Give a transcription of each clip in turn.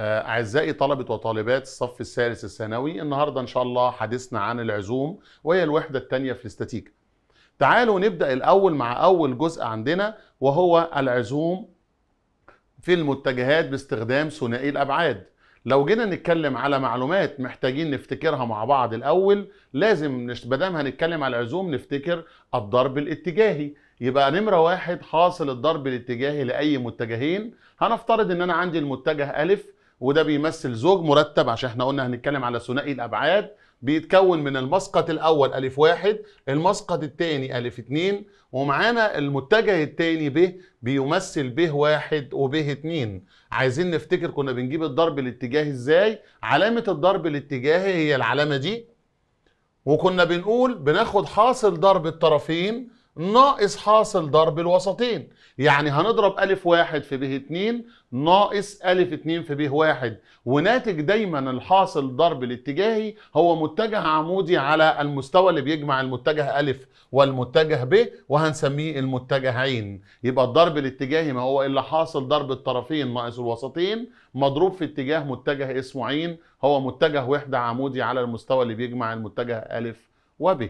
آه، أعزائي طلبة وطالبات الصف الثالث الثانوي النهاردة إن شاء الله حديثنا عن العزوم وهي الوحدة الثانية في الاستاتيكا تعالوا نبدأ الأول مع أول جزء عندنا وهو العزوم في المتجهات باستخدام ثنائي الأبعاد لو جينا نتكلم على معلومات محتاجين نفتكرها مع بعض الأول لازم مادام هنتكلم على العزوم نفتكر الضرب الاتجاهي يبقى نمرة واحد حاصل الضرب الاتجاهي لأي متجهين هنفترض إن أنا عندي المتجه ألف وده بيمثل زوج مرتب عشان احنا قلنا هنتكلم على ثنائي الابعاد بيتكون من المسقط الاول الف واحد المسقط الثاني الف اتنين ومعانا المتجه الثاني ب بيمثل ب واحد وب اتنين عايزين نفتكر كنا بنجيب الضرب الاتجاهي ازاي علامه الضرب الاتجاهي هي العلامه دي وكنا بنقول بناخد حاصل ضرب الطرفين ناقص حاصل ضرب الوسطين يعني هنضرب ألف واحد في به اتنين ناقص ألف اتنين في به واحد وناتج دايما الحاصل ضرب الاتجاهي هو متجه عمودي على المستوى اللي بيجمع المتجه ألف والمتجه ب وهنسميه المتجه عين يبقى الضرب الاتجاهي ما هو إلا حاصل ضرب الطرفين ناقص الوسطين مضروب في اتجاه متجه اسمه عين هو متجه وحدة عمودي على المستوى اللي بيجمع المتجه ألف وب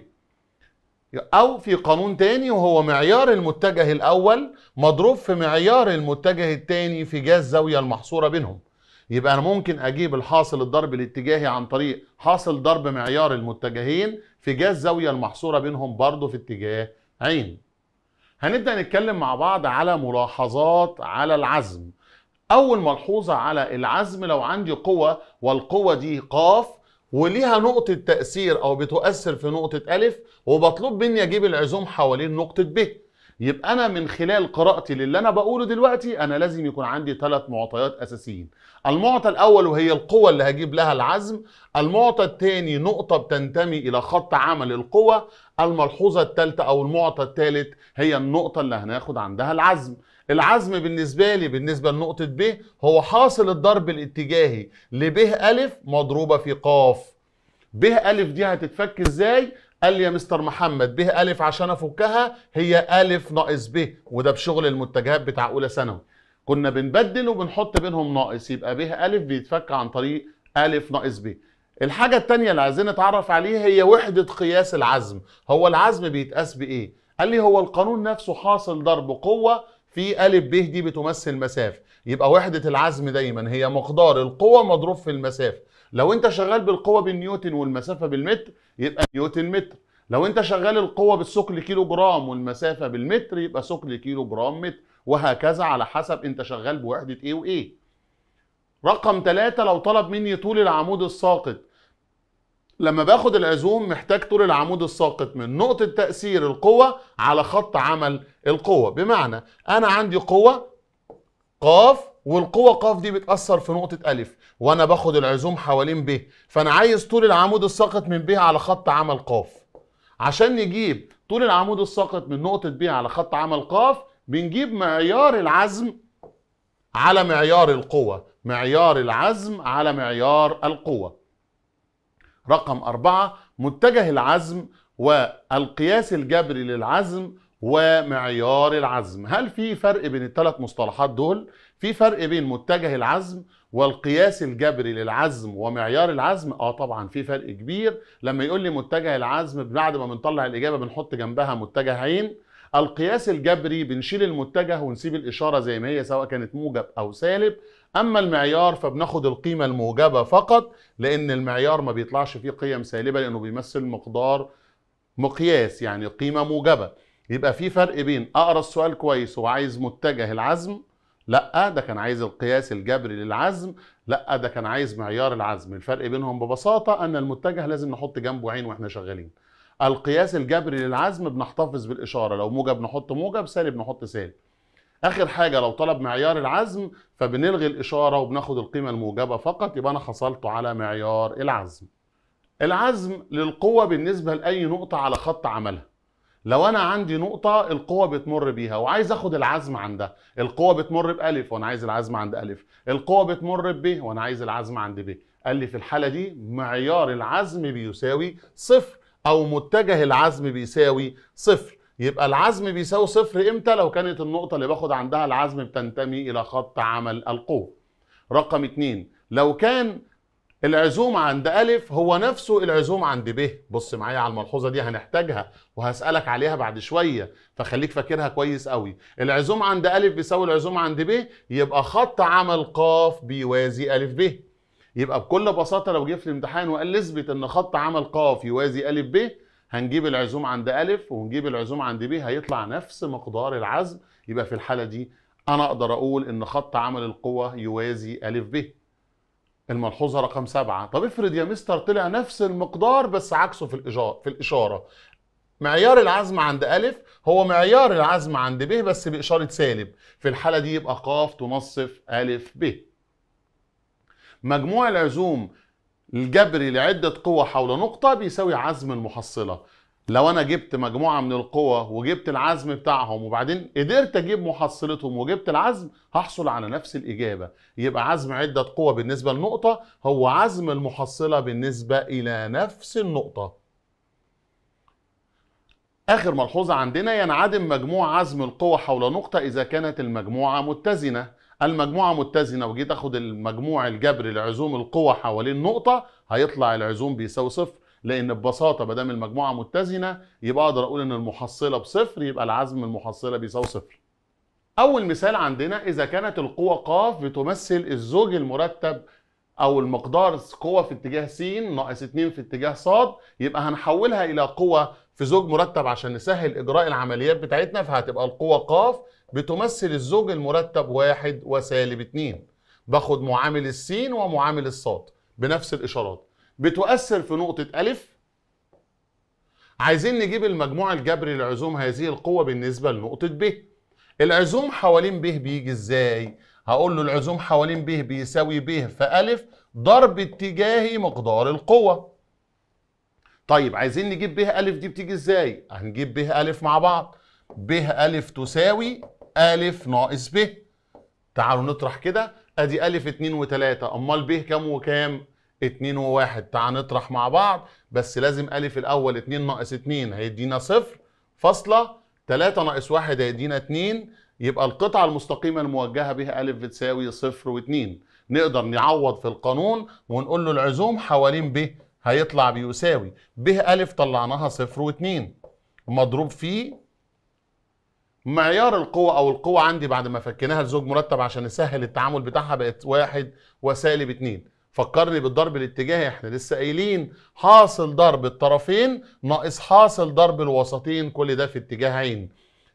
او في قانون تاني وهو معيار المتجه الاول مضروب في معيار المتجه التاني في جاز الزاويه المحصوره بينهم يبقى انا ممكن اجيب الحاصل الضرب الاتجاهي عن طريق حاصل ضرب معيار المتجهين في جاز الزاويه المحصوره بينهم برضه في اتجاه عين هنبدا نتكلم مع بعض على ملاحظات على العزم اول ملحوظه على العزم لو عندي قوه والقوه دي قاف وليها نقطة تأثير أو بتؤثر في نقطة ألف ومطلوب مني أجيب العزوم حوالين نقطة ب يبقى أنا من خلال قراءتي للي أنا بقوله دلوقتي أنا لازم يكون عندي ثلاث معطيات أساسيين المعطى الأول وهي القوة اللي هجيب لها العزم المعطى الثاني نقطة بتنتمي إلى خط عمل القوة الملحوظة الثالثة أو المعطى الثالث هي النقطة اللي هناخد عندها العزم العزم بالنسبه لي بالنسبه لنقطه ب هو حاصل الضرب الاتجاهي لب أ مضروبه في قاف ب أ دي هتتفك ازاي قال لي يا مستر محمد ب أ عشان افكها هي أ ناقص ب وده بشغل المتجهات بتاع اولى ثانوي كنا بنبدل وبنحط بينهم ناقص يبقى ب أ بيتفك عن طريق أ ناقص ب الحاجة التانية اللي عايزين نتعرف عليها هي وحدة قياس العزم هو العزم بيتقاس بإيه؟ قال لي هو القانون نفسه حاصل ضرب قوة في ألف ب دي بتمثل مسافة يبقى وحدة العزم دايما هي مقدار القوة مضروب في المسافة لو انت شغال بالقوة بالنيوتن والمسافة بالمتر يبقى نيوتن متر لو انت شغال القوة بالثقل كيلو جرام والمسافة بالمتر يبقى ثقل كيلو جرام متر وهكذا على حسب انت شغال بوحدة ايه وايه رقم ثلاثة لو طلب مني طول العمود الساقط لما باخد العزوم محتاج طول العمود الساقط من نقطة تأثير القوة على خط عمل القوة بمعنى أنا عندي قوة قاف والقوة قاف دي بتأثر في نقطة ألف وأنا باخد العزوم حوالين ب فأنا عايز طول العمود الساقط من ب على خط عمل قاف عشان نجيب طول العمود الساقط من نقطة ب على خط عمل قاف بنجيب معيار العزم على معيار القوة معيار العزم على معيار القوة رقم أربعة متجه العزم والقياس الجبري للعزم ومعيار العزم هل في فرق بين الثلاث مصطلحات دول؟ في فرق بين متجه العزم والقياس الجبري للعزم ومعيار العزم اه طبعا في فرق كبير لما يقول لي متجه العزم بعد ما بنطلع الاجابه بنحط جنبها متجه عين القياس الجبري بنشيل المتجه ونسيب الإشارة زي ما هي سواء كانت موجب أو سالب أما المعيار فبناخد القيمة الموجبة فقط لأن المعيار ما بيطلعش فيه قيم سالبة لأنه بيمثل مقدار مقياس يعني قيمة موجبة يبقى في فرق بين أقرأ السؤال كويس وعايز متجه العزم لا ده كان عايز القياس الجبري للعزم لا ده كان عايز معيار العزم الفرق بينهم ببساطة أن المتجه لازم نحط جنبه عين وإحنا شغالين القياس الجبري للعزم بنحتفظ بالاشاره لو موجب نحط موجب سالب نحط سالب اخر حاجه لو طلب معيار العزم فبنلغي الاشاره وبناخد القيمه الموجبه فقط يبقى انا حصلت على معيار العزم العزم للقوه بالنسبه لاي نقطه على خط عملها لو انا عندي نقطة القوة بتمر بيها وعايز اخد العزم عندها، القوة بتمر بألف وانا عايز العزم عند ألف، القوة بتمر ب وانا عايز العزم عند ب، قال لي في الحالة دي معيار العزم بيساوي صفر، او متجه العزم بيساوي صفر يبقى العزم بيساوي صفر امتى لو كانت النقطه اللي باخد عندها العزم بتنتمي الى خط عمل القوه رقم اتنين لو كان العزوم عند ألف هو نفسه العزوم عند ب بص معايا على الملحوظة دي هنحتاجها وهسألك عليها بعد شوية فخليك فاكرها كويس قوي العزوم عند ألف بيساوي العزوم عند ب يبقى خط عمل ق بيوازي ألف ب يبقى بكل بساطه لو جه في الامتحان وقال اثبت ان خط عمل ق يوازي ا ب هنجيب العزوم عند ا ونجيب العزوم عند ب هيطلع نفس مقدار العزم يبقى في الحاله دي انا اقدر اقول ان خط عمل القوه يوازي ا ب الملحوظه رقم سبعة طب افرض يا مستر طلع نفس المقدار بس عكسه في الاشاره في الاشاره معيار العزم عند أ هو معيار العزم عند ب بس بإشارة سالب في الحالة دي يبقى ق تنصف أ ب مجموع العزوم الجبري لعدة قوى حول نقطة بيساوي عزم المحصلة لو انا جبت مجموعة من القوى وجبت العزم بتاعهم وبعدين قدرت اجيب محصلتهم وجبت العزم هحصل على نفس الاجابة يبقى عزم عدة قوى بالنسبة لنقطة هو عزم المحصلة بالنسبة الى نفس النقطة اخر ملحوظة عندنا ينعدم مجموع عزم القوى حول نقطة اذا كانت المجموعة متزنة المجموعه متزنه وجيت اخد المجموع الجبري لعزوم القوى حوالين نقطه هيطلع العزوم بيساوي صفر لان ببساطه ما دام المجموعه متزنه يبقى اقدر اقول ان المحصله بصفر يبقى العزم المحصله بيساوي صفر. اول مثال عندنا اذا كانت القوه ق بتمثل الزوج المرتب او المقدار قوه في اتجاه س ناقص 2 في اتجاه ص يبقى هنحولها الى قوه في زوج مرتب عشان نسهل اجراء العمليات بتاعتنا فهتبقى القوه ق بتمثل الزوج المرتب واحد وسالب اتنين باخد معامل السين ومعامل الصاد بنفس الاشارات بتؤثر في نقطه الف عايزين نجيب المجموع الجبري لعزوم هذه القوه بالنسبه لنقطه ب العزوم حوالين ب بيجي ازاي هقول له العزوم حوالين ب بيساوي ب في الف ضرب اتجاهي مقدار القوه طيب عايزين نجيب ب أ دي بتيجي ازاي؟ هنجيب ب أ مع بعض ب أ تساوي أ ناقص ب تعالوا نطرح كده ادي أ 2 و3 امال ب كام وكام؟ 2 و1 تعالوا نطرح مع بعض بس لازم أ الأول 2 ناقص 2 هيدينا صفر فاصلة 3 ناقص 1 هيدينا 2 يبقى القطعة المستقيمة الموجهة بها أ بتساوي صفر و2 نقدر نعوض في القانون ونقول له العزوم حوالين ب هيطلع بيساوي ب ألف طلعناها صفر واتنين مضروب في معيار القوة أو القوة عندي بعد ما فكيناها لزوج مرتب عشان نسهل التعامل بتاعها بقت واحد وسالب اتنين فكرني بالضرب الاتجاهي احنا لسه قايلين حاصل ضرب الطرفين ناقص حاصل ضرب الوسطين كل ده في اتجاه عين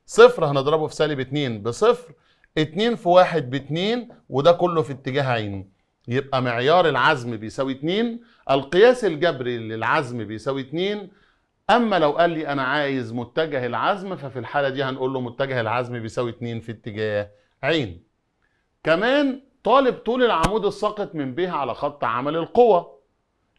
صفر هنضربه في سالب اتنين بصفر اتنين في واحد باتنين وده كله في اتجاه عين يبقى معيار العزم بيساوي 2 القياس الجبري للعزم بيساوي 2 اما لو قال لي انا عايز متجه العزم ففي الحاله دي هنقول له متجه العزم بيساوي 2 في اتجاه عين كمان طالب طول العمود الساقط من ب على خط عمل القوة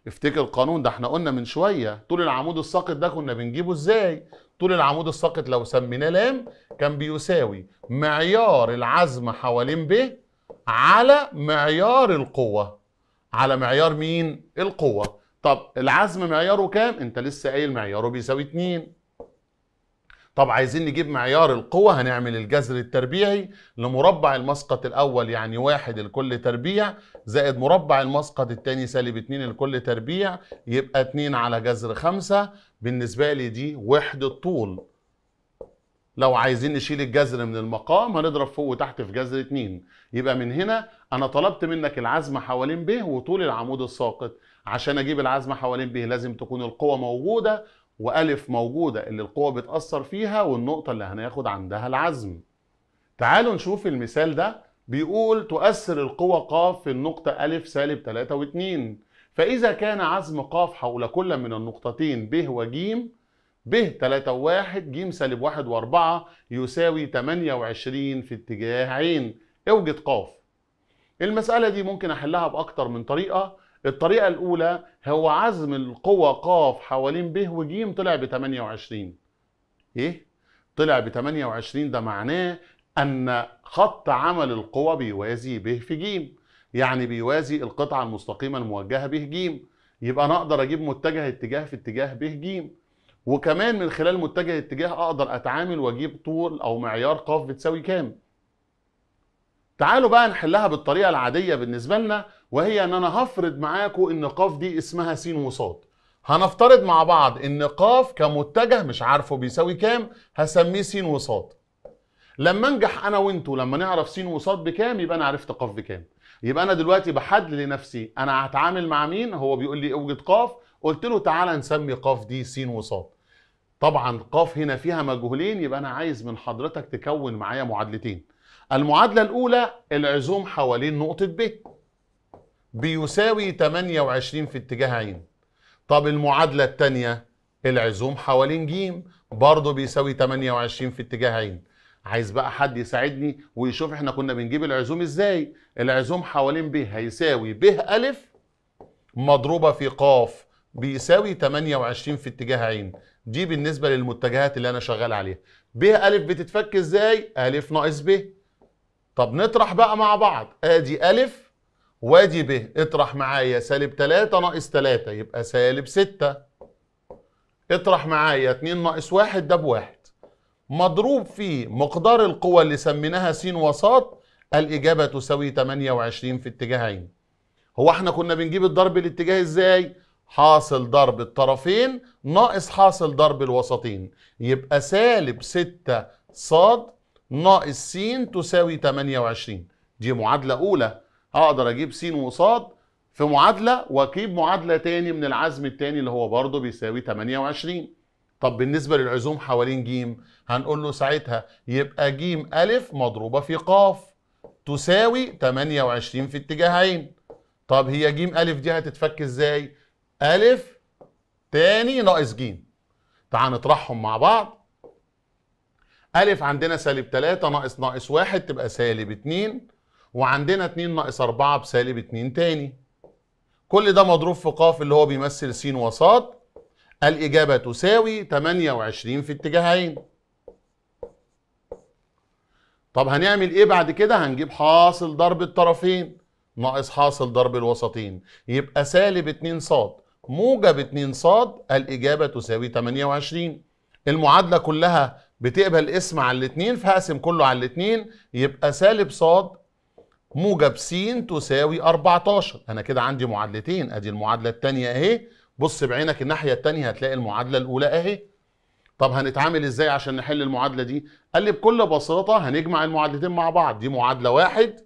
افتكر القانون ده احنا قلنا من شوية طول العمود الساقط ده كنا بنجيبه ازاي طول العمود الساقط لو سميناه لام كان بيساوي معيار العزم حوالين ب على معيار القوة على معيار مين؟ القوة طب العزم معياره كام؟ انت لسه قايل معياره بيساوي 2 طب عايزين نجيب معيار القوة هنعمل الجذر التربيعي لمربع المسقط الأول يعني واحد لكل تربيع زائد مربع المسقط الثاني سالب 2 لكل تربيع يبقى 2 على جذر 5 بالنسبة لي دي وحدة طول لو عايزين نشيل الجذر من المقام هنضرب فوق وتحت في جذر 2 يبقى من هنا انا طلبت منك العزمه حوالين ب وطول العمود الساقط عشان اجيب العزمه حوالين ب لازم تكون القوه موجوده والف موجوده اللي القوه بتاثر فيها والنقطه اللي هناخد عندها العزم تعالوا نشوف المثال ده بيقول تؤثر القوة ق في النقطة أ سالب 3 و2 فإذا كان عزم ق حول كل من النقطتين ب وج ب 3 و1 ج سالب 1 و4 يساوي 28 في اتجاه ع اوجد ق المسألة دي ممكن أحلها بأكتر من طريقة الطريقة الأولى هو عزم القوة ق حوالين ب وج طلع ب 28 إيه؟ طلع ب 28 ده معناه أن خط عمل القوة بيوازي ب في ج يعني بيوازي القطعة المستقيمة الموجهة ب ج يبقى أنا أقدر أجيب متجه اتجاه في اتجاه ب ج وكمان من خلال متجه اتجاه اقدر اتعامل واجيب طول او معيار قاف بتساوي كام تعالوا بقى نحلها بالطريقه العاديه بالنسبه لنا وهي ان انا هفرض معاكم ان قاف دي اسمها س وص هنفترض مع بعض ان قاف كمتجه مش عارفه بيساوي كام هسميه س وص لما انجح انا وانتو لما نعرف س وص بكام يبقى انا عرفت قاف بكام يبقى انا دلوقتي بحدد لنفسي انا هتعامل مع مين هو بيقول لي اوجد قاف قلت له تعالى نسمي قاف دي س وص طبعا قاف هنا فيها مجهولين يبقى انا عايز من حضرتك تكون معايا معادلتين المعادله الاولى العزوم حوالين نقطه ب بيساوي 28 في اتجاه عين طب المعادله الثانيه العزوم حوالين ج برضه بيساوي 28 في اتجاه عين عايز بقى حد يساعدني ويشوف احنا كنا بنجيب العزوم ازاي العزوم حوالين ب هيساوي ب ألف مضروبة في ق بيساوي 28 في اتجاه عين دي بالنسبه للمتجهات اللي انا شغال عليها ب ا بتتفك ازاي ا ناقص ب طب نطرح بقى مع بعض ادي ا وادي ب اطرح معايا سالب 3 ناقص 3 يبقى سالب 6 اطرح معايا 2 ناقص 1 ده بواحد مضروب في مقدار القوه اللي سميناها س وسط الاجابه تساوي 28 في اتجاهين هو احنا كنا بنجيب الضرب الاتجاه ازاي حاصل ضرب الطرفين ناقص حاصل ضرب الوسطين يبقى سالب 6 ص ناقص س تساوي 28 دي معادلة أولى أقدر أجيب س وص في معادلة وأجيب معادلة تاني من العزم التاني اللي هو برضه بيساوي 28 طب بالنسبة للعزوم حوالين ج هنقول له ساعتها يبقى ج أ مضروبة في ق تساوي 28 في اتجاهين طب هي ج أ دي هتتفك إزاي؟ ألف تاني ناقص جيم تعال نطرحهم مع بعض ألف عندنا سالب تلاتة ناقص ناقص واحد تبقى سالب اتنين وعندنا اتنين ناقص أربعة بسالب اتنين تاني كل ده مضروب في ق اللي هو بيمثل س وص الإجابة تساوي 28 في اتجاهين طب هنعمل ايه بعد كده هنجيب حاصل ضرب الطرفين ناقص حاصل ضرب الوسطين يبقى سالب 2 صاد موجب 2 ص الإجابة تساوي 28 المعادلة كلها بتقبل اسم على الاتنين فهقسم كله على الاتنين يبقى سالب ص موجب س تساوي 14 انا كده عندي معادلتين ادي المعادله الثانيه اهي بص بعينك الناحيه الثانيه هتلاقي المعادله الاولى اهي طب هنتعامل ازاي عشان نحل المعادله دي قال لي بكل بساطه هنجمع المعادلتين مع بعض دي معادله واحد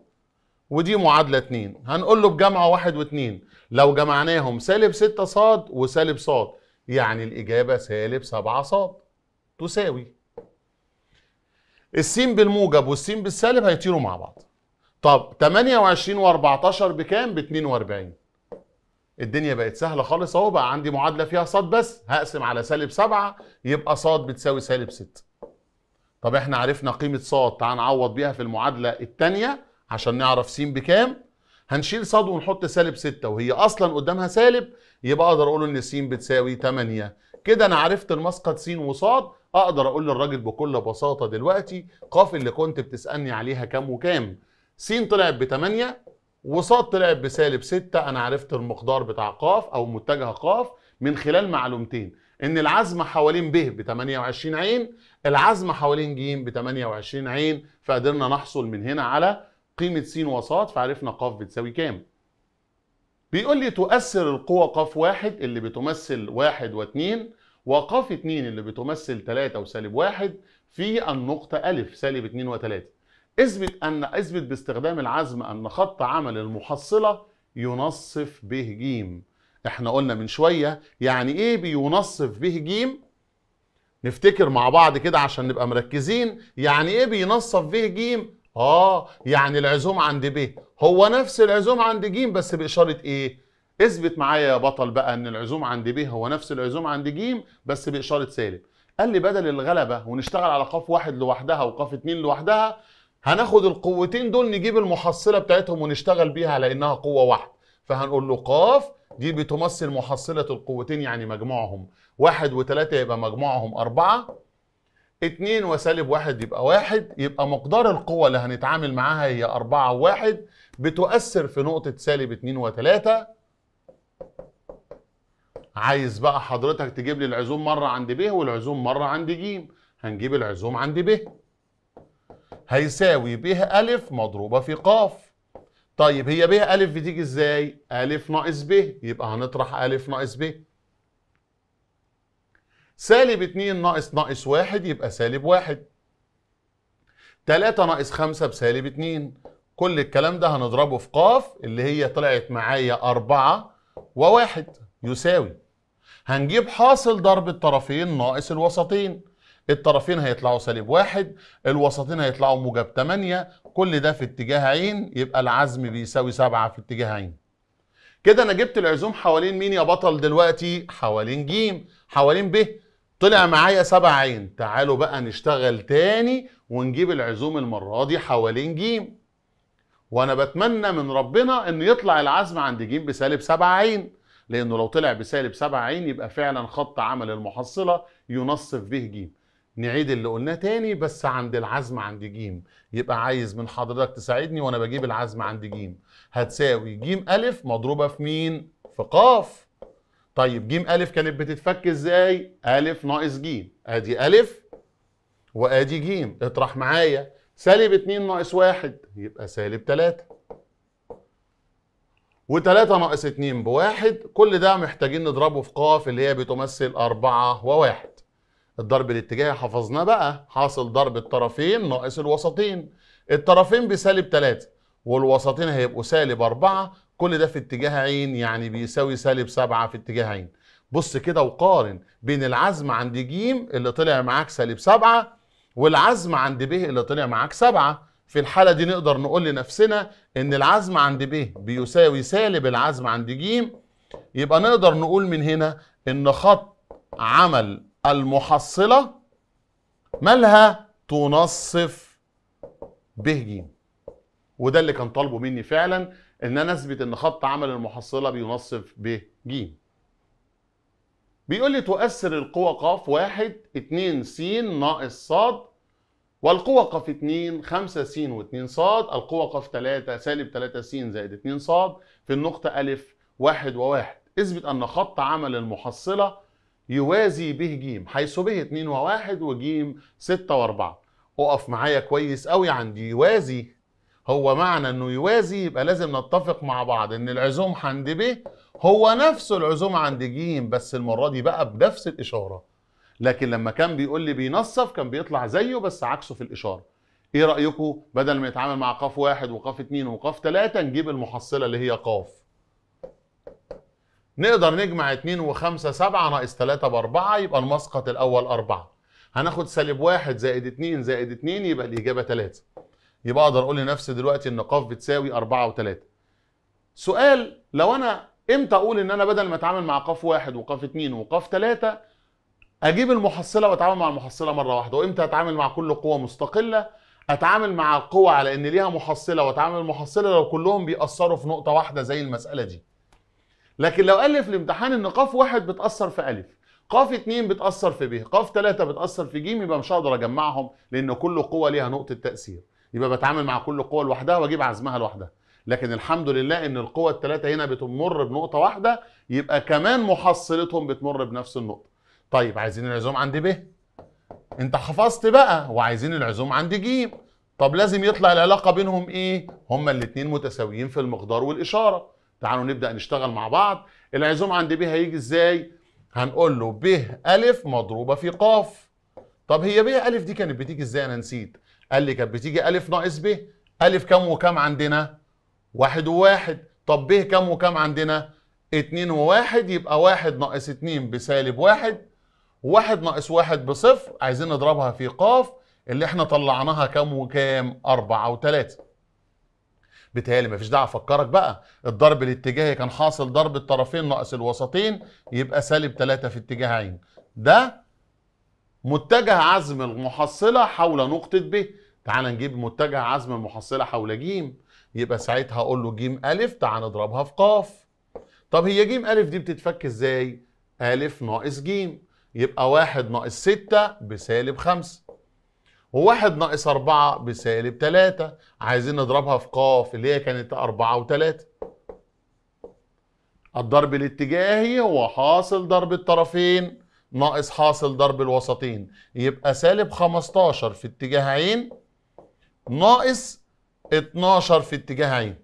ودي معادله اتنين هنقول له بجمع واحد واتنين لو جمعناهم سالب 6 ص وسالب ص يعني الإجابة سالب 7 ص تساوي السين بالموجب والسين بالسالب هيطيروا مع بعض طب 28 و14 بكام ب 42 الدنيا بقت سهله خالص اهو بقى عندي معادله فيها ص بس هقسم على سالب 7 يبقى ص بتساوي سالب 6 طب احنا عرفنا قيمه ص تعال نعوض بيها في المعادله الثانيه عشان نعرف س بكام هنشيل صاد ونحط سالب 6 وهي اصلا قدامها سالب يبقى اقدر اقول ان س بتساوي 8 كده انا عرفت المسقط س وصاد اقدر اقول للراجل بكل بساطه دلوقتي ق اللي كنت بتسالني عليها كام وكام س طلعت ب 8 وصاد طلعت بسالب 6 انا عرفت المقدار بتاع ق او متجه ق من خلال معلومتين ان العزمه حوالين ب ب 28 عين العزمه حوالين ج ب 28 عين فقدرنا نحصل من هنا على قيمة س وص فعرفنا ق بتساوي كام بيقول لي تؤثر القوى ق واحد اللي بتمثل واحد واتنين وق اتنين اللي بتمثل تلاتة وسالب واحد في النقطة ألف سالب اتنين وتلاتة اثبت أن اثبت باستخدام العزم أن خط عمل المحصلة ينصف به ج احنا قلنا من شوية يعني ايه بينصف به ج نفتكر مع بعض كده عشان نبقى مركزين يعني ايه بينصف به ج اه يعني العزوم عند ب هو نفس العزوم عند ج بس باشاره ايه اثبت معايا يا بطل بقى ان العزوم عند ب هو نفس العزوم عند ج بس باشاره سالب قال لي بدل الغلبه ونشتغل على قاف واحد لوحدها وقاف اتنين لوحدها هناخد القوتين دول نجيب المحصله بتاعتهم ونشتغل بيها على انها قوه واحده فهنقول له قاف دي بتمثل محصله القوتين يعني مجموعهم واحد وثلاثه يبقى مجموعهم اربعه 2 وسالب 1 يبقى 1 يبقى مقدار القوة اللي هنتعامل معاها هي 4 و1 بتؤثر في نقطة سالب 2 و3 عايز بقى حضرتك تجيب لي العزوم مرة عند ب والعزوم مرة عند ج هنجيب العزوم عند ب هيساوي ب أ مضروبة في ق طيب هي ب أ بتيجي ازاي؟ أ ناقص ب يبقى هنطرح أ ناقص ب سالب 2 ناقص ناقص 1 يبقى سالب 1 3 ناقص 5 بسالب 2 كل الكلام ده هنضربه في قاف اللي هي طلعت معايا 4 و1 يساوي هنجيب حاصل ضرب الطرفين ناقص الوسطين الطرفين هيطلعوا سالب واحد الوسطين هيطلعوا موجب 8 كل ده في اتجاه عين يبقى العزم بيساوي 7 في اتجاه عين كده انا جبت العزوم حوالين مين يا بطل دلوقتي حوالين ج حوالين ب طلع معايا سبع عين تعالوا بقى نشتغل تاني ونجيب العزوم المرة دي حوالين جيم وانا بتمنى من ربنا ان يطلع العزم عند جيم بسالب سبع عين لانه لو طلع بسالب سبع عين يبقى فعلا خط عمل المحصلة ينصف به جيم نعيد اللي قلناه تاني بس عند العزم عند جيم يبقى عايز من حضرتك تساعدني وانا بجيب العزم عند جيم هتساوي جيم الف مضروبة في مين في قاف طيب جيم أ كانت بتتفك إزاي؟ أ ناقص ج، أدي أ وأدي ج، اطرح معايا سالب 2 ناقص 1 يبقى سالب 3 و3 ناقص 2 ب1 كل ده محتاجين نضربه في قاف اللي هي بتمثل 4 و1 الضرب الاتجاهي حفظناه بقى حاصل ضرب الطرفين ناقص الوسطين الطرفين بسالب 3 والوسطين هيبقوا سالب 4 كل ده في اتجاه عين يعني بيساوي سالب سبعة في اتجاه عين بص كده وقارن بين العزم عند جيم اللي طلع معاك سالب سبعة والعزم عند ب اللي طلع معاك سبعة في الحالة دي نقدر نقول لنفسنا ان العزم عند ب بيساوي سالب العزم عند جيم يبقى نقدر نقول من هنا ان خط عمل المحصلة مالها تنصف ب ج وده اللي كان طالبه مني فعلا ان انا اثبت ان خط عمل المحصله بينصف ب ج بيقول لي تؤثر القوى ق واحد 2 س ناقص ص والقوى ق 2 5 س و2 ص القوى ق 3 سالب 3 س زائد 2 ص في النقطه ا واحد وواحد اثبت ان خط عمل المحصله يوازي به ج حيث ب 2 و1 وج 6 و4 اقف معايا كويس قوي عندي يوازي هو معنى انه يوازي يبقى لازم نتفق مع بعض ان العزوم عند ب هو نفسه العزوم عند ج بس المره دي بقى بنفس الاشاره لكن لما كان بيقول لي بينصف كان بيطلع زيه بس عكسه في الاشاره ايه رايكم بدل ما يتعامل مع قاف واحد وقاف اتنين وقاف تلاته نجيب المحصله اللي هي قاف نقدر نجمع 2 و5 7 ناقص 3 بأربعة يبقى المسقط الأول أربعة هناخد سالب واحد زائد 2 زائد 2 يبقى الإجابة 3 يبقى اقدر اقول لنفسي دلوقتي ان ق بتساوي 4 و3 سؤال لو انا امتى اقول ان انا بدل ما اتعامل مع ق واحد وق اتنين وق تلاته اجيب المحصله واتعامل مع المحصله مره واحده وامتى اتعامل مع كل قوه مستقله اتعامل مع القوه على ان ليها محصله واتعامل المحصله لو كلهم بيأثروا في نقطه واحده زي المساله دي لكن لو قال في الامتحان ان ق واحد بتأثر في الف ق 2 بتأثر في ب ق 3 بتأثر في ج يبقى مش هقدر اجمعهم لان كل قوه ليها نقطه تأثير يبقى بتعامل مع كل قوه لوحدها واجيب عزمها لوحدها لكن الحمد لله ان القوى التلاتة هنا بتمر بنقطه واحده يبقى كمان محصلتهم بتمر بنفس النقطه طيب عايزين العزوم عند ب انت حفظت بقى وعايزين العزوم عند ج طب لازم يطلع العلاقه بينهم ايه هما الاتنين متساويين في المقدار والاشاره تعالوا نبدا نشتغل مع بعض العزوم عند ب هيجي ازاي هنقول له ب ا مضروبه في ق طب هي ب ا دي كانت بتيجي ازاي انا نسيت قال لي كانت بتيجي الف ناقص ب الف كام وكام عندنا واحد وواحد طب ب كام وكام عندنا اتنين وواحد يبقى واحد ناقص اتنين بسالب واحد واحد ناقص واحد بصفر عايزين نضربها في قاف اللي احنا طلعناها كام وكام أربعة وتلاتة بتهيألي مفيش داعي أفكرك بقى الضرب الاتجاهي كان حاصل ضرب الطرفين ناقص الوسطين يبقى سالب تلاتة في اتجاه عين ده متجه عزم المحصلة حول نقطة ب تعال نجيب متجع عزم المحصلة حول ج يبقى ساعتها اقول له ج ا تعال نضربها في ق طب هي ج ا دي بتتفك ازاي ا ناقص ج يبقى واحد ناقص ستة بسالب خمسة وواحد ناقص أربعة بسالب تلاتة عايزين نضربها في ق اللي هي كانت أربعة وتلاتة الضرب الاتجاهي هو حاصل ضرب الطرفين ناقص حاصل ضرب الوسطين يبقى سالب 15 في اتجاه عين ناقص 12 في اتجاه عين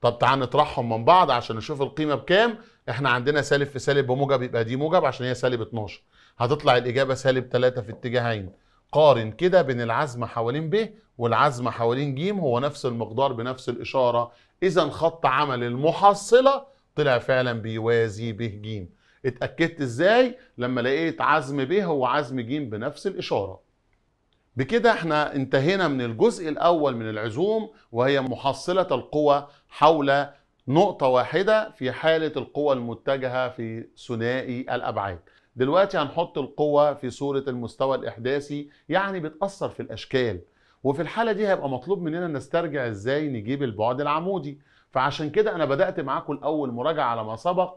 طب تعال نطرحهم من بعض عشان نشوف القيمه بكام احنا عندنا سالب في سالب بموجب يبقى دي موجب عشان هي سالب 12 هتطلع الاجابه سالب 3 في اتجاه عين قارن كده بين العزم حوالين ب والعزم حوالين ج هو نفس المقدار بنفس الاشاره اذا خط عمل المحصله طلع فعلا بيوازي ب ج اتاكدت ازاي لما لقيت عزم ب هو عزم ج بنفس الاشاره بكده احنا انتهينا من الجزء الأول من العزوم وهي محصلة القوى حول نقطة واحدة في حالة القوى المتجهة في ثنائي الأبعاد دلوقتي هنحط القوة في صورة المستوى الإحداثي يعني بتأثر في الأشكال وفي الحالة دي هيبقى مطلوب مننا نسترجع إزاي نجيب البعد العمودي فعشان كده أنا بدأت معاكم الأول مراجعة على ما سبق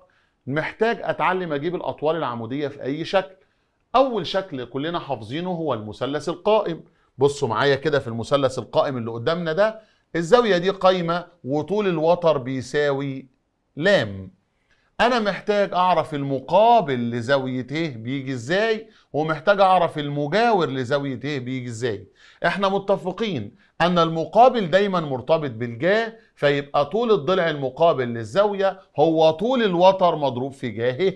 محتاج أتعلم أجيب الأطوال العمودية في أي شكل اول شكل كلنا حافظينه هو المثلث القائم بصوا معايا كده في المثلث القائم اللي قدامنا ده الزاويه دي قايمه وطول الوتر بيساوي لام انا محتاج اعرف المقابل لزاويه ايه بيجي ازاي ومحتاج اعرف المجاور لزاويه ايه بيجي ازاي احنا متفقين ان المقابل دايما مرتبط بالجاه فيبقى طول الضلع المقابل للزاويه هو طول الوتر مضروب في جاهه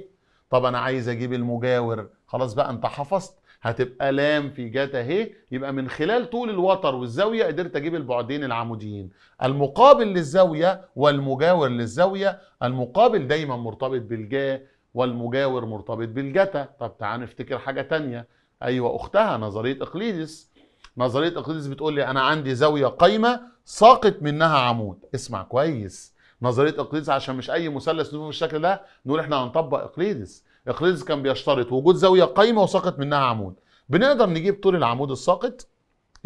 طب انا عايز اجيب المجاور خلاص بقى انت حفظت هتبقى لام في جتا هي يبقى من خلال طول الوتر والزاوية قدرت أجيب البعدين العموديين المقابل للزاوية والمجاور للزاوية المقابل دايما مرتبط بالجا والمجاور مرتبط بالجتا طب تعال نفتكر حاجة تانية أيوة أختها نظرية إقليدس نظرية إقليدس بتقول لي أنا عندي زاوية قايمة ساقط منها عمود اسمع كويس نظرية إقليدس عشان مش أي مثلث نقول بالشكل ده نقول إحنا هنطبق إقليدس اقليدس كان بيشترط وجود زاويه قايمه وساقط منها عمود بنقدر نجيب طول العمود الساقط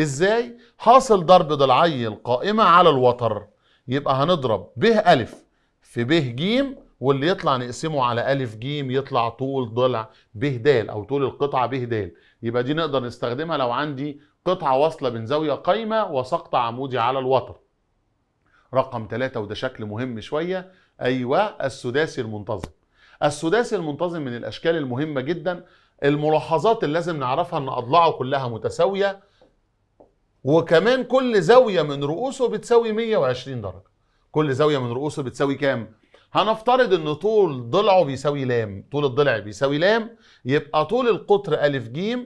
ازاي حاصل ضرب ضلعي القائمه على الوتر يبقى هنضرب ب الف في ب ج واللي يطلع نقسمه على ألف جيم يطلع طول ضلع ب د أو طول القطعة ب د يبقى دي نقدر نستخدمها لو عندي قطعة واصلة بين زاوية قايمة وسقط عمودي على الوتر رقم ثلاثة وده شكل مهم شوية أيوة السداسي المنتظم السداسي المنتظم من الأشكال المهمة جدا الملاحظات اللي لازم نعرفها أن أضلاعه كلها متساوية وكمان كل زاوية من رؤوسه بتساوي 120 درجة كل زاوية من رؤوسه بتساوي كام؟ هنفترض ان طول ضلعه بيساوي لام طول الضلع بيساوي لام يبقى طول القطر ا ج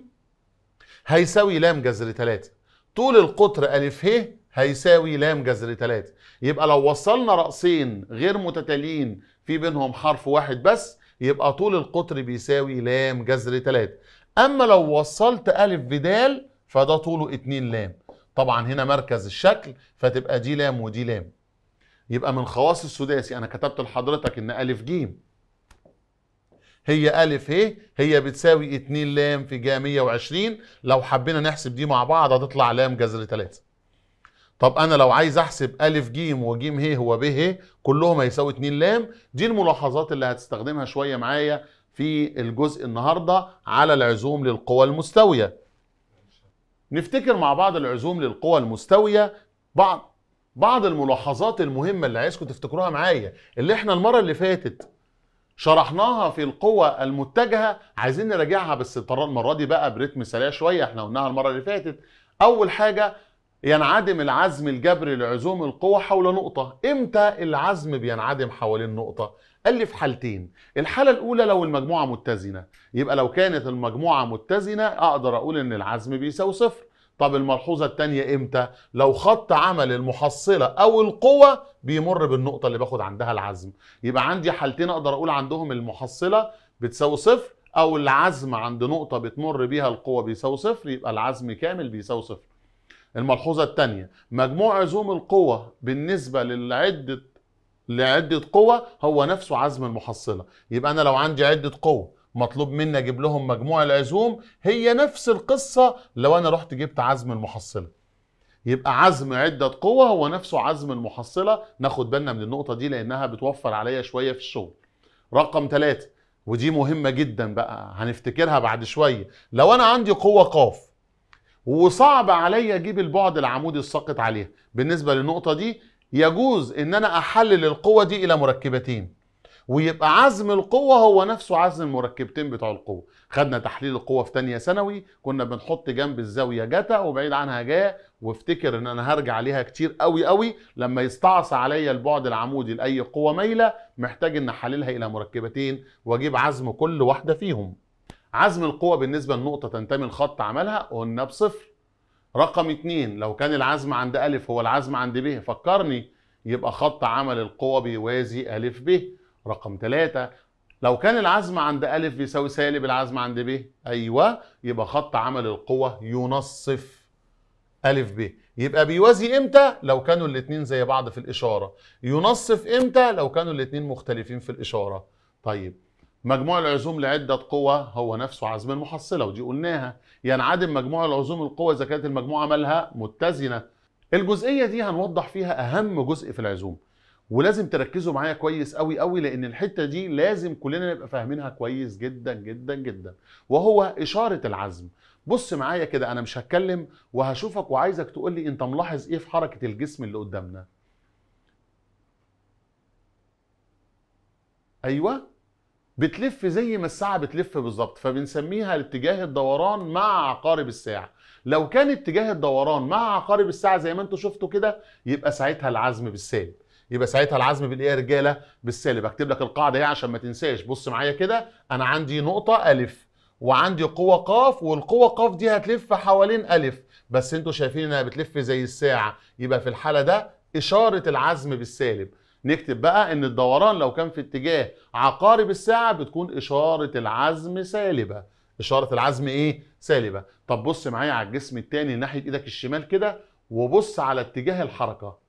هيساوي لام جذر 3 طول القطر ا ه هيساوي لام جذر 3 يبقى لو وصلنا رأسين غير متتاليين في بينهم حرف واحد بس يبقى طول القطر بيساوي لام جذر 3 أما لو وصلت ألف بدال فده طوله 2 لام طبعا هنا مركز الشكل فتبقى دي لام ودي لام يبقى من خواص السداسي أنا كتبت لحضرتك إن ألف جيم هي ألف هي هي بتساوي 2 لام في جا 120 لو حبينا نحسب دي مع بعض هتطلع لام جذر 3 طب انا لو عايز احسب ج و ج ه ب ه كلهم هيساوي 2 لام دي الملاحظات اللي هتستخدمها شويه معايا في الجزء النهارده على العزوم للقوى المستويه نفتكر مع بعض العزوم للقوى المستويه بعض بعض الملاحظات المهمه اللي عايزكم تفتكروها معايا اللي احنا المره اللي فاتت شرحناها في القوة المتجهة عايزين نراجعها بس المرة دي بقى برتم سريع شوية احنا قلناها المرة اللي فاتت أول حاجة ينعدم العزم الجبري لعزوم القوى حول نقطة امتى العزم بينعدم حوالين نقطة قال لي في حالتين الحالة الأولى لو المجموعة متزنة يبقى لو كانت المجموعة متزنة أقدر أقول إن العزم بيساوي صفر طب الملحوظة التانية امتى لو خط عمل المحصلة او القوة بيمر بالنقطة اللي باخد عندها العزم يبقى عندي حالتين اقدر اقول عندهم المحصلة بتساوي صفر او العزم عند نقطة بتمر بيها القوة بيساوي صفر يبقى العزم كامل بيساوي صفر الملحوظة الثانية مجموع عزوم القوة بالنسبة لعدة لعدة قوة هو نفسه عزم المحصلة يبقى أنا لو عندي عدة قوة مطلوب مني أجيب لهم مجموع العزوم هي نفس القصة لو أنا رحت جبت عزم المحصلة يبقى عزم عدة قوة هو نفسه عزم المحصلة ناخد بالنا من النقطة دي لأنها بتوفر عليا شوية في الشغل رقم ثلاثة ودي مهمة جدا بقى هنفتكرها بعد شوية لو أنا عندي قوة قاف وصعب عليا اجيب البعد العمودي الساقط عليها بالنسبه للنقطه دي يجوز ان انا احلل القوه دي الى مركبتين ويبقى عزم القوة هو نفسه عزم المركبتين بتوع القوة خدنا تحليل القوة في ثانيه ثانوي كنا بنحط جنب الزاوية جتا وبعيد عنها جا وافتكر ان انا هرجع عليها كتير قوي قوي لما يستعصى عليا البعد العمودي لأي قوة مايلة محتاج ان احللها الى مركبتين واجيب عزم كل واحدة فيهم عزم القوى بالنسبه لنقطه تنتمي لخط عملها قلنا بصفر رقم اتنين لو كان العزم عند ألف هو العزم عند ب فكرني يبقى خط عمل القوى بيوازي ألف ب رقم ثلاثة لو كان العزم عند ألف بيساوي سالب العزم عند ب أيوة يبقى خط عمل القوى ينصف ألف ب يبقى بيوازي إمتى لو كانوا الاتنين زي بعض في الإشارة ينصف إمتى لو كانوا الاتنين مختلفين في الإشارة طيب مجموع العزوم لعدة قوى هو نفسه عزم المحصلة ودي قلناها ينعدم يعني مجموع العزوم القوى إذا كانت المجموعة مالها متزنة الجزئية دي هنوضح فيها أهم جزء في العزوم ولازم تركزوا معايا كويس قوي قوي لأن الحتة دي لازم كلنا نبقى فاهمينها كويس جدا جدا جدا وهو إشارة العزم بص معايا كده أنا مش هتكلم وهشوفك وعايزك تقول لي أنت ملاحظ إيه في حركة الجسم اللي قدامنا أيوه بتلف زي ما الساعة بتلف بالظبط فبنسميها الاتجاه الدوران مع عقارب الساعة لو كان اتجاه الدوران مع عقارب الساعة زي ما انتوا شفتوا كده يبقى ساعتها العزم بالسالب يبقى ساعتها العزم بالايه يا رجاله بالسالب اكتب لك القاعده ايه عشان ما تنساش بص معايا كده انا عندي نقطه الف وعندي قوه قاف والقوه قاف دي هتلف حوالين الف بس انتوا شايفين انها بتلف زي الساعه يبقى في الحاله ده اشاره العزم بالسالب نكتب بقى ان الدوران لو كان في اتجاه عقارب الساعه بتكون اشاره العزم سالبه اشاره العزم ايه سالبه طب بص معايا على الجسم التاني ناحيه ايدك الشمال كده وبص على اتجاه الحركه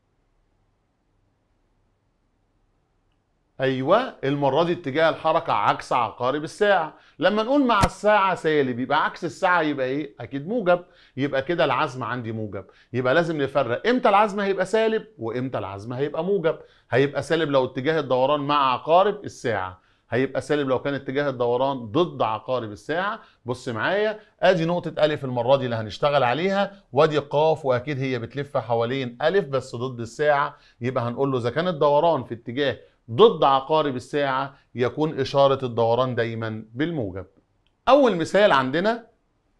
ايوه المره دي اتجاه الحركه عكس عقارب الساعه لما نقول مع الساعه سالب يبقى عكس الساعه يبقى ايه اكيد موجب يبقى كده العزم عندي موجب يبقى لازم نفرق امتى العزم هيبقى سالب وامتى العزم هيبقى موجب هيبقى سالب لو اتجاه الدوران مع عقارب الساعه هيبقى سالب لو كان اتجاه الدوران ضد عقارب الساعه بص معايا ادي نقطه الف المره دي اللي هنشتغل عليها وادي قاف واكيد هي بتلف حوالين الف بس ضد الساعه يبقى هنقول له اذا كان الدوران في اتجاه ضد عقارب الساعة يكون إشارة الدوران دايما بالموجب أول مثال عندنا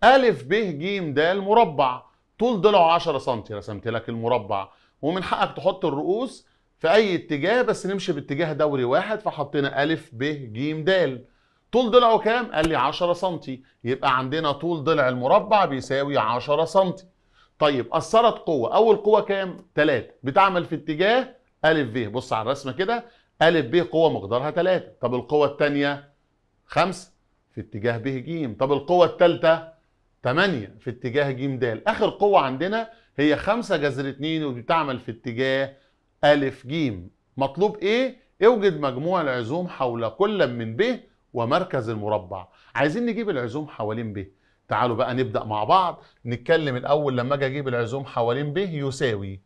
ألف ب ج د مربع طول ضلعه 10 سم رسمت لك المربع ومن حقك تحط الرؤوس في أي اتجاه بس نمشي باتجاه دوري واحد فحطينا ألف ب ج د طول ضلعه كام؟ قال لي 10 سم يبقى عندنا طول ضلع المربع بيساوي 10 سم طيب أثرت قوة أول قوة كام؟ 3 بتعمل في اتجاه أ ب بص على الرسمة كده أ ب قوة مقدارها 3 طب القوة الثانية 5 في اتجاه ب ج طب القوة الثالثة 8 في اتجاه ج د آخر قوة عندنا هي 5 جذر 2 ودي في اتجاه أ ج مطلوب إيه؟ اوجد مجموع العزوم حول كل من ب ومركز المربع عايزين نجيب العزوم حوالين ب تعالوا بقى نبدأ مع بعض نتكلم الأول لما أجي أجيب العزوم حوالين ب يساوي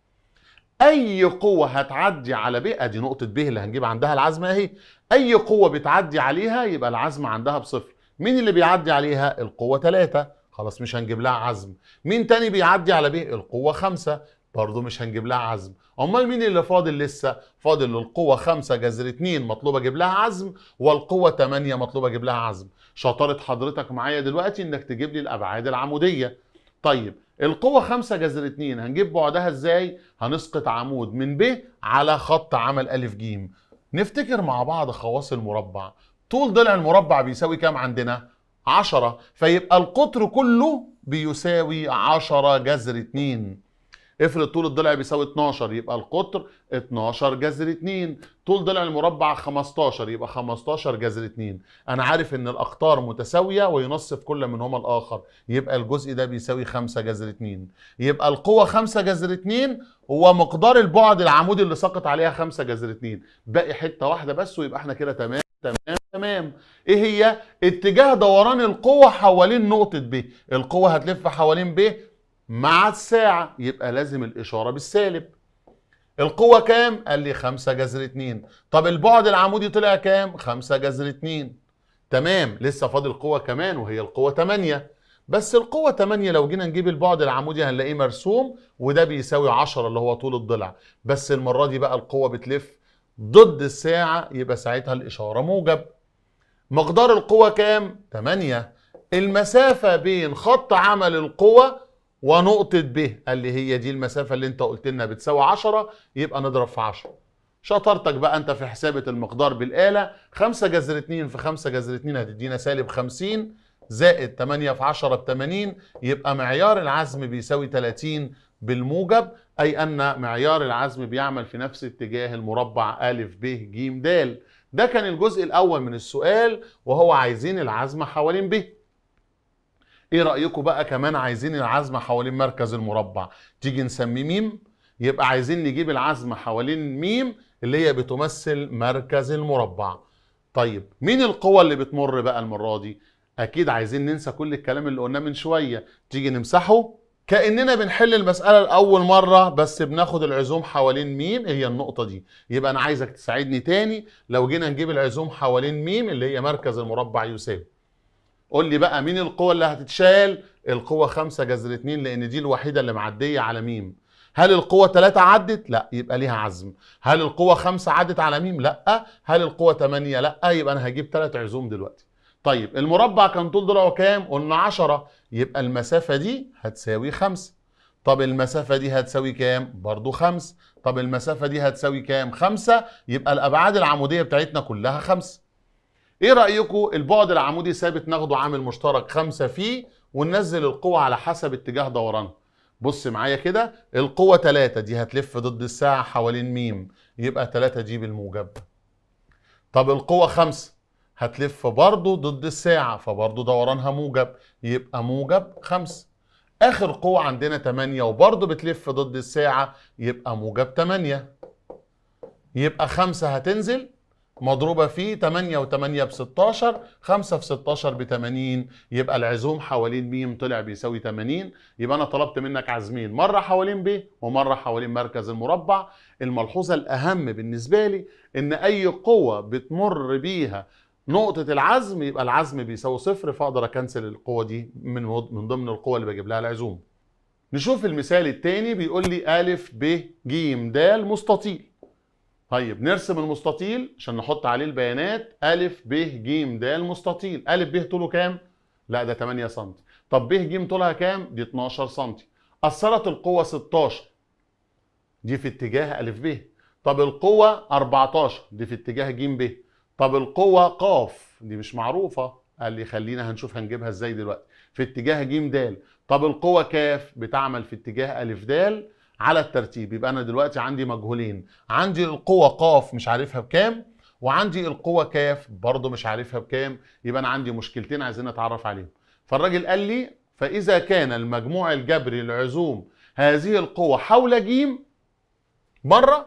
اي قوه هتعدي على ب ادي نقطه ب اللي هنجيب عندها العزم اهي اي قوه بتعدي عليها يبقى العزم عندها بصفر مين اللي بيعدي عليها القوه ثلاثة خلاص مش هنجيب لها عزم مين تاني بيعدي على ب القوه خمسة برضه مش هنجيب لها عزم امال مين اللي فاضل لسه فاضل القوه خمسة جذر 2 مطلوب اجيب لها عزم والقوه 8 مطلوب اجيب لها عزم شطاره حضرتك معايا دلوقتي انك تجيب لي الابعاد العموديه طيب القوة خمسة جذر اتنين هنجيب بعدها ازاي؟ هنسقط عمود من ب على خط عمل ألف جيم نفتكر مع بعض خواص المربع طول ضلع المربع بيساوي كام عندنا؟ عشرة فيبقى القطر كله بيساوي عشرة جذر اتنين افرض طول الضلع بيساوي 12 يبقى القطر 12 جذر 2 طول ضلع المربع 15 يبقى 15 جذر 2 انا عارف ان الاقطار متساويه وينصف كل منهما الاخر يبقى الجزء ده بيساوي 5 جذر 2 يبقى القوه 5 جذر 2 هو مقدار البعد العمودي اللي سقط عليها 5 جذر 2 باقي حته واحده بس ويبقى احنا كده تمام تمام تمام ايه هي اتجاه دوران القوه حوالين نقطه ب القوه هتلف حوالين ب مع الساعة يبقى لازم الإشارة بالسالب القوة كام؟ قال لي 5 جذر 2 طب البعد العمودي طلع كام؟ 5 جذر 2 تمام لسه فاضل قوة كمان وهي القوة 8 بس القوة 8 لو جينا نجيب البعد العمودي هنلاقيه مرسوم وده بيساوي 10 اللي هو طول الضلع بس المرة دي بقى القوة بتلف ضد الساعة يبقى ساعتها الإشارة موجب مقدار القوة كام؟ 8 المسافة بين خط عمل القوة ونقطة ب اللي هي دي المسافة اللي انت قلت لنا بتساوي 10 يبقى نضرب في 10 شطارتك بقى انت في حسابة المقدار بالآلة 5 جذر 2 في 5 جذر 2 هتدينا سالب 50 زائد 8 في 10 ب 80 يبقى معيار العزم بيساوي 30 بالموجب أي أن معيار العزم بيعمل في نفس اتجاه المربع أ ب ج د ده كان الجزء الأول من السؤال وهو عايزين العزم حوالين ب ايه رايكم بقى كمان عايزين العزمه حوالين مركز المربع تيجي نسميه ميم يبقى عايزين نجيب العزمه حوالين ميم اللي هي بتمثل مركز المربع طيب مين القوى اللي بتمر بقى المره دي اكيد عايزين ننسى كل الكلام اللي قلناه من شويه تيجي نمسحه كاننا بنحل المساله لاول مره بس بناخد العزوم حوالين ميم هي النقطه دي يبقى انا عايزك تساعدني تاني لو جينا نجيب العزوم حوالين ميم اللي هي مركز المربع يساوي قول لي بقى مين القوة اللي هتتشال؟ القوة 5 جذر 2 لأن دي الوحيدة اللي معدية على م هل القوة 3 عدت؟ لا يبقى ليها عزم. هل القوة 5 عدت على م؟ لا. هل القوة 8 لا يبقى أنا هجيب 3 عزوم دلوقتي. طيب المربع كان طول ضلعه كام؟ قلنا 10 يبقى المسافة دي هتساوي 5. طب المسافة دي هتساوي كام؟ برضو 5. طب المسافة دي هتساوي كام؟ 5 يبقى الأبعاد العمودية بتاعتنا كلها 5. ايه رايكم البعد العمودي ثابت ناخده عامل مشترك خمسة فيه وننزل القوة على حسب اتجاه دورانها بص معايا كده القوة 3 دي هتلف ضد الساعة حوالين ميم يبقى 3 دي بالموجب طب القوة 5 هتلف برضو ضد الساعة فبرضو دورانها موجب يبقى موجب 5 آخر قوة عندنا 8 وبرضو بتلف ضد الساعة يبقى موجب 8 يبقى 5 هتنزل مضروبة في 8 و8 ب 16 5 في 16 ب 80 يبقى العزوم حوالين م طلع بيساوي 80 يبقى أنا طلبت منك عزمين مرة حوالين ب ومرة حوالين مركز المربع الملحوظة الأهم بالنسبة لي إن أي قوة بتمر بيها نقطة العزم يبقى العزم بيساوي صفر فأقدر أكنسل القوة دي من من ضمن القوة اللي بجيب لها العزوم. نشوف المثال الثاني بيقول لي أ ب ج د مستطيل طيب نرسم المستطيل عشان نحط عليه البيانات أ ب ج د المستطيل أ ب طوله كام؟ لا ده 8 سم طب ب ج طولها كام؟ دي 12 سم أثرت القوة 16 دي في اتجاه أ ب طب القوة 14 دي في اتجاه ج ب طب القوة ق دي مش معروفة قال لي خلينا هنشوف هنجيبها ازاي دلوقتي في اتجاه ج د طب القوة ك بتعمل في اتجاه أ د على الترتيب يبقى انا دلوقتي عندي مجهولين عندي القوه ق مش عارفها بكام وعندي القوه ك برضه مش عارفها بكام يبقى انا عندي مشكلتين عايزين اتعرف عليهم فالراجل قال لي فاذا كان المجموع الجبري لعزوم هذه القوه حول ج مره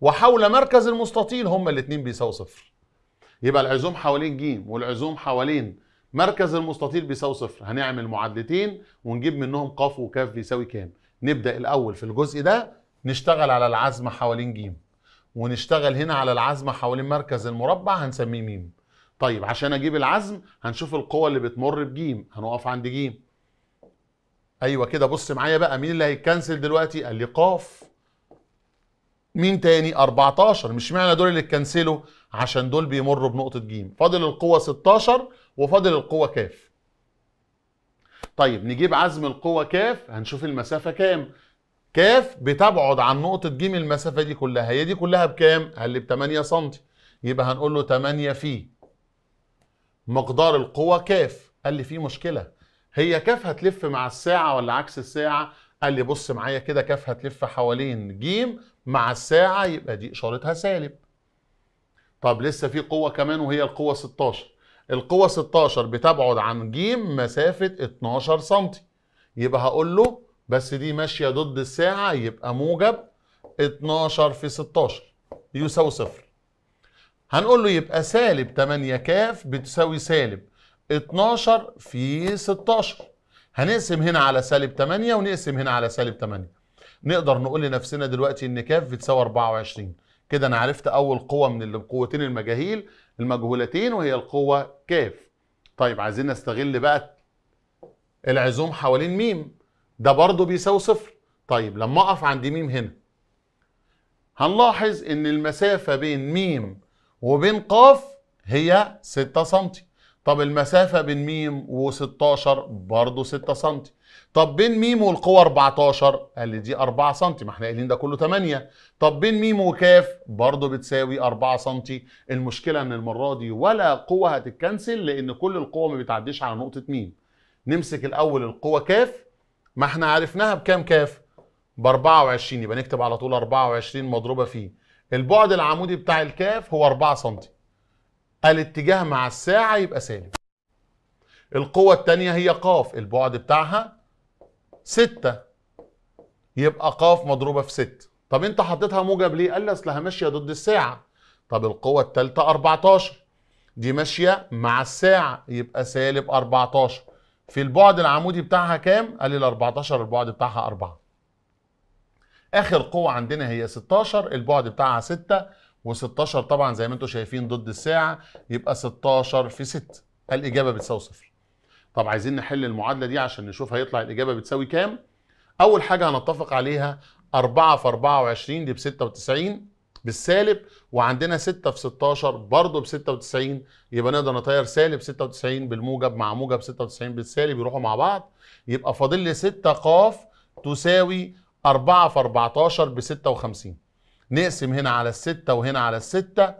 وحول مركز المستطيل هما الاثنين بيساوي صفر يبقى العزوم حوالين ج والعزوم حوالين مركز المستطيل بيساوي صفر هنعمل معادلتين ونجيب منهم ق وكاف بيساوي كام نبدا الاول في الجزء ده نشتغل على العزمه حوالين جيم ونشتغل هنا على العزمه حوالين مركز المربع هنسميه ميم طيب عشان اجيب العزم هنشوف القوه اللي بتمر بجيم هنقف عند جيم ايوه كده بص معايا بقى مين اللي هيتكنسل دلوقتي قال لي قاف مين تاني 14 مش معنى دول اللي اتكنسلوا عشان دول بيمروا بنقطه جيم فاضل القوه 16 وفاضل القوه كاف طيب نجيب عزم القوة كاف هنشوف المسافة كام كاف بتبعد عن نقطة جيم المسافة دي كلها هي دي كلها بكام؟ قال لي ب 8 سم يبقى هنقول له 8 في مقدار القوة كاف قال لي في مشكلة هي كاف هتلف مع الساعة ولا عكس الساعة؟ قال لي بص معايا كده كاف هتلف حوالين جيم مع الساعة يبقى دي إشارتها سالب طب لسه في قوة كمان وهي القوة 16 القوة 16 بتبعد عن ج مسافة 12 سم يبقى هقول له بس دي ماشية ضد الساعة يبقى موجب 12 في 16 يساوي صفر هنقول له يبقى سالب 8 ك بتساوي سالب 12 في 16 هنقسم هنا على سالب 8 ونقسم هنا على سالب 8 نقدر نقول لنفسنا دلوقتي ان ك بتساوي 24 كده انا عرفت اول قوه من القوتين المجاهيل المجهولتين وهي القوة ك طيب عايزين نستغل بقى العزوم حوالين ميم ده برضه بيساوي صفر طيب لما اقف عند ميم هنا هنلاحظ ان المسافة بين ميم وبين قاف هي 6 سنتي طب المسافة بين ميم و16 برضه 6 طب بين ميم والقوة 14 قال لي دي 4 سم ما احنا قايلين ده كله 8 طب بين ميم وكاف برضه بتساوي 4 سم المشكلة ان المرة دي ولا قوة هتتكنسل لان كل القوة ما بتعديش على نقطة ميم نمسك الاول القوة كاف ما احنا عرفناها بكام كاف ب 24 يبقى نكتب على طول 24 مضروبة فيه البعد العمودي بتاع الكاف هو 4 سم الاتجاه مع الساعة يبقى سالب القوة التانية هي قاف البعد بتاعها ستة يبقى ق مضروبه في 6 طب انت حطيتها موجب ليه قال لي اصلها ماشيه ضد الساعه طب القوه الثالثه 14 دي ماشيه مع الساعه يبقى سالب 14 في البعد العمودي بتاعها كام قال لي ال 14 البعد بتاعها 4 اخر قوه عندنا هي 16 البعد بتاعها 6 و16 طبعا زي ما انتم شايفين ضد الساعه يبقى 16 في 6 الاجابه بتساوي صفر طب عايزين نحل المعادله دي عشان نشوف هيطلع الاجابه بتساوي كام اول حاجه هنتفق عليها 4 في 24 دي ب 96 بالسالب وعندنا 6 في 16 برضه ب 96 يبقى نقدر نطير سالب 96 بالموجب مع موجب 96 بالسالب يروحوا مع بعض يبقى فاضل لي 6 ق تساوي 4 في 14 ب 56 نقسم هنا على 6 وهنا على 6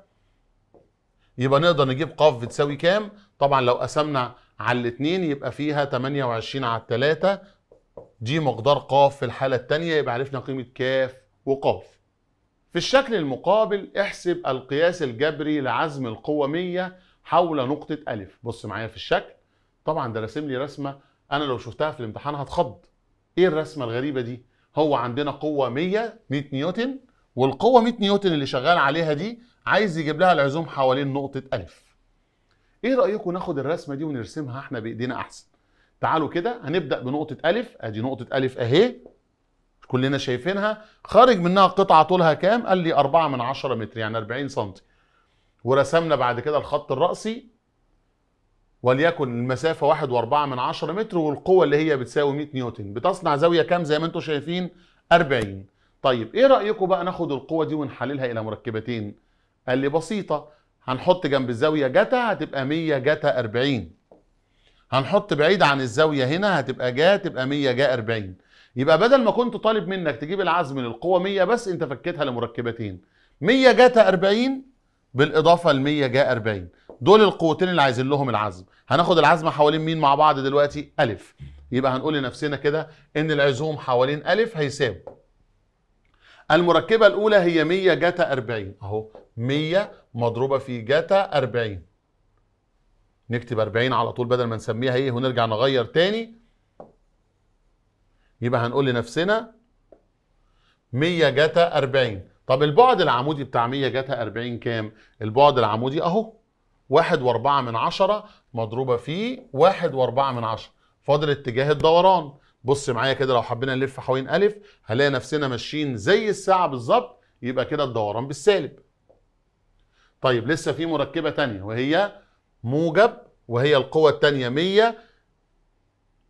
يبقى نقدر نجيب ق بتساوي كام؟ طبعا لو قسمنا على الاثنين يبقى فيها 28 على الثلاثة دي مقدار قاف في الحالة الثانية يبقى عرفنا قيمة كاف وقاف في الشكل المقابل احسب القياس الجبري لعزم القوة 100 حول نقطة ألف بص معايا في الشكل طبعا ده راسم لي رسمة أنا لو شفتها في الامتحان هتخض إيه الرسمة الغريبة دي؟ هو عندنا قوة 100 100 نيوتن والقوة 100 نيوتن اللي شغال عليها دي عايز يجيب لها العزوم حوالين نقطة ألف ايه رايكم ناخد الرسمه دي ونرسمها احنا بايدينا احسن تعالوا كده هنبدا بنقطه الف ادي نقطه الف اهي كلنا شايفينها خارج منها قطعه طولها كام قال لي 4 من 10 متر يعني 40 سم ورسمنا بعد كده الخط الرأسي وليكن المسافة واحد واربعة من عشرة متر والقوة اللي هي بتساوي 100 نيوتن بتصنع زاوية كام زي ما انتم شايفين 40 طيب ايه رأيكم بقى ناخد القوة دي ونحللها الى مركبتين قال لي بسيطة هنحط جنب الزاوية جتا هتبقى 100 جتا 40 هنحط بعيد عن الزاوية هنا هتبقى جا تبقى 100 جا 40 يبقى بدل ما كنت طالب منك تجيب العزم للقوة 100 بس انت فكيتها لمركبتين 100 جتا 40 بالإضافة ل 100 جا 40 دول القوتين اللي عايزين لهم العزم هناخد العزم حوالين مين مع بعض دلوقتي ألف يبقى هنقول لنفسنا كده إن العزوم حوالين ألف هيساوي المركبة الأولى هي 100 جتا 40 أهو 100 مضروبه في جتا 40 نكتب 40 على طول بدل ما نسميها ايه ونرجع نغير تاني يبقى هنقول لنفسنا 100 جتا 40 طب البعد العمودي بتاع 100 جتا 40 كام البعد العمودي اهو 1 و من 10 مضروبه في 1 و من 10 فاضل اتجاه الدوران بص معايا كده لو حبينا نلف حوالين الف هنلاقي نفسنا ماشيين زي الساعه بالظبط يبقى كده الدوران بالسالب طيب لسه في مركبة تانية وهي موجب وهي القوة التانية 100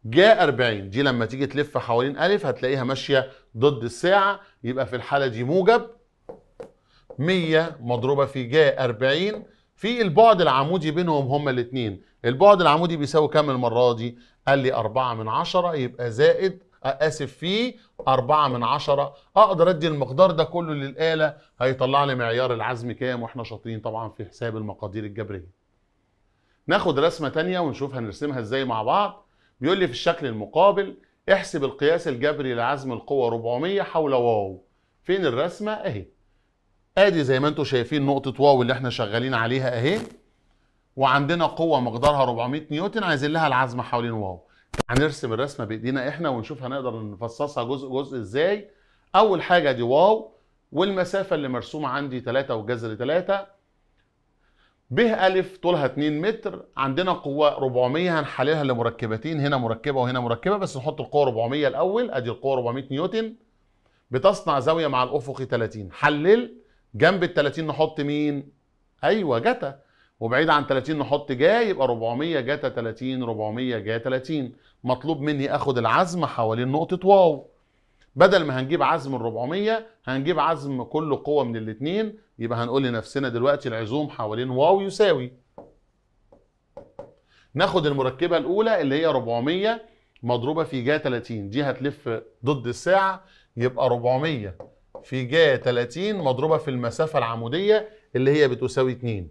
جا 40 دي لما تيجي تلف حوالين ألف هتلاقيها ماشية ضد الساعة يبقى في الحالة دي موجب 100 مضروبة في جا 40 في البعد العمودي بينهم هما الاثنين البعد العمودي بيساوي كام المرة دي؟ قال لي 4 من 10 يبقى زائد اسف فيه أربعة من عشرة أقدر أدي المقدار ده كله للآلة هيطلع لي معيار العزم كام وإحنا شاطرين طبعا في حساب المقادير الجبرية ناخد رسمة تانية ونشوف هنرسمها إزاي مع بعض بيقول لي في الشكل المقابل احسب القياس الجبري لعزم القوة 400 حول واو فين الرسمة أهي ادي زي ما انتم شايفين نقطة واو اللي احنا شغالين عليها اهي وعندنا قوة مقدارها 400 نيوتن عايزين لها العزم حوالين واو هنرسم الرسمه بايدينا احنا ونشوف هنقدر نفصصها جزء جزء ازاي اول حاجه دي واو والمسافه اللي مرسومه عندي 3 وجذر 3 ب ا طولها 2 متر عندنا قوه 400 هنحللها لمركبتين هنا مركبه وهنا مركبه بس نحط القوه 400 الاول ادي القوه 400 نيوتن بتصنع زاويه مع الافقي 30 حلل جنب ال 30 نحط مين ايوه جتا وبعيد عن 30 نحط جا يبقى 400 جتا 30 400 جا 30 مطلوب مني اخد العزم حوالين نقطه واو بدل ما هنجيب عزم ال 400 هنجيب عزم كل قوه من الاثنين يبقى هنقول لنفسنا دلوقتي العزوم حوالين واو يساوي ناخد المركبه الاولى اللي هي 400 مضروبه في جا 30 دي هتلف ضد الساعه يبقى 400 في جا 30 مضروبه في المسافه العموديه اللي هي بتساوي 2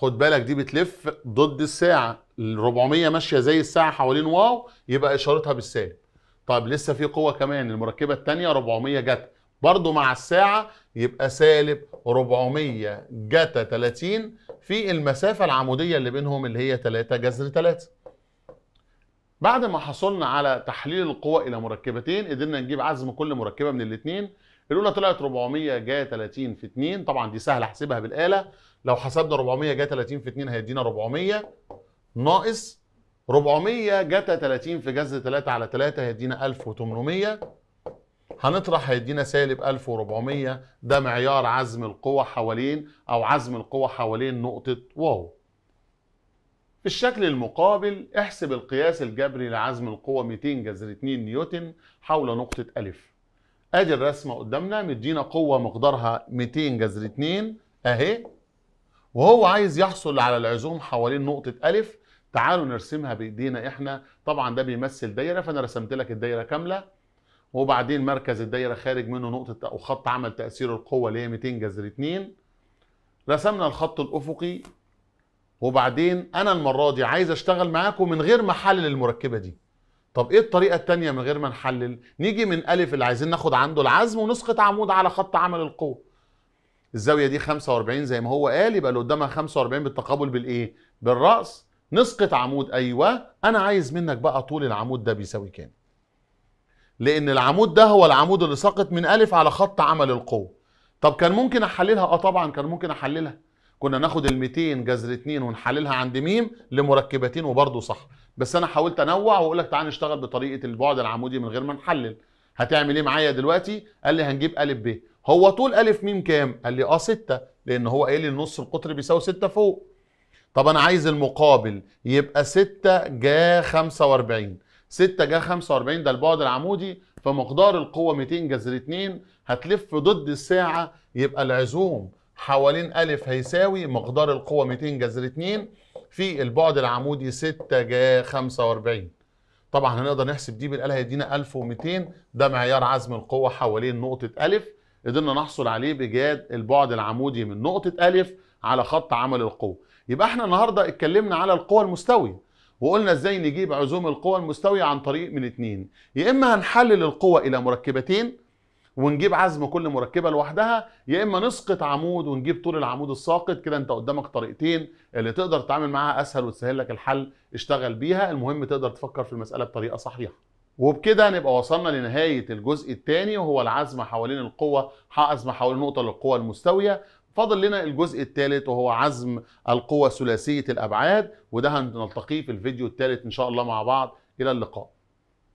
خد بالك دي بتلف ضد الساعه ال 400 ماشيه زي الساعه حوالين واو يبقى اشارتها بالسالب طيب لسه في قوه كمان المركبه الثانيه 400 جتا برضو مع الساعه يبقى سالب 400 جتا 30 في المسافه العموديه اللي بينهم اللي هي 3 جذر 3 بعد ما حصلنا على تحليل القوى الى مركبتين قدرنا نجيب عزم كل مركبه من الاثنين الاولى طلعت 400 جا 30 في 2 طبعا دي سهل احسبها بالاله لو حسبنا 400 جا 30 في 2 هيدينا 400 ناقص 400 جتا 30 في جذر 3 على 3 هيدينا 1800 هنطرح هيدينا سالب 1400 ده معيار عزم القوى حوالين او عزم القوى حوالين نقطه واو في الشكل المقابل احسب القياس الجبري لعزم القوة 200 جذر 2 نيوتن حول نقطة ألف ادي الرسمة قدامنا مدينا قوة مقدارها 200 جذر 2 اهي وهو عايز يحصل على العزوم حوالين نقطة ألف تعالوا نرسمها بايدينا احنا طبعا ده بيمثل دايرة فانا رسمت لك الدايرة كاملة وبعدين مركز الدايرة خارج منه نقطة او خط عمل تأثير القوة اللي هي 200 جذر 2 رسمنا الخط الأفقي وبعدين انا المره دي عايز اشتغل معاكم من غير ما احلل المركبه دي طب ايه الطريقه الثانيه من غير ما نحلل نيجي من الف اللي عايزين ناخد عنده العزم ونسقط عمود على خط عمل القوه الزاويه دي 45 زي ما هو قال يبقى اللي قدامها 45 بالتقابل بالايه بالراس نسقط عمود ايوه انا عايز منك بقى طول العمود ده بيساوي كام لان العمود ده هو العمود اللي ساقط من الف على خط عمل القوه طب كان ممكن احللها اه طبعا كان ممكن احللها كنا ناخد ال 200 جذر 2 ونحللها عند ميم لمركبتين وبرضه صح بس انا حاولت انوع واقول لك تعال نشتغل بطريقه البعد العمودي من غير ما نحلل هتعمل ايه معايا دلوقتي قال لي هنجيب ا ب هو طول ا م كام قال لي اه 6 لان هو قايل لي النص القطر بيساوي 6 فوق طب انا عايز المقابل يبقى 6 جا 45 6 جا 45 ده البعد العمودي فمقدار القوه 200 جذر 2 هتلف ضد الساعه يبقى العزوم حوالين ألف هيساوي مقدار القوة 200 جذر 2 في البعد العمودي 6 جا 45 طبعا هنقدر نحسب دي بالآلة هيدينا 1200 ده معيار عزم القوة حوالين نقطة ألف قدرنا نحصل عليه بجاد البعد العمودي من نقطة ألف على خط عمل القوة يبقى احنا النهاردة اتكلمنا على القوة المستوية وقلنا ازاي نجيب عزوم القوة المستوية عن طريق من اتنين يا اما هنحلل القوة الى مركبتين ونجيب عزم كل مركبه لوحدها يا اما نسقط عمود ونجيب طول العمود الساقط كده انت قدامك طريقتين اللي تقدر تتعامل معاها اسهل وتسهل لك الحل اشتغل بيها المهم تقدر تفكر في المساله بطريقه صحيحه وبكده نبقى وصلنا لنهايه الجزء الثاني وهو العزم حوالين القوه عزم حوالين نقطه للقوه المستويه فاضل لنا الجزء الثالث وهو عزم القوة ثلاثية الأبعاد وده هنلتقيه في الفيديو الثالث إن شاء الله مع بعض إلى اللقاء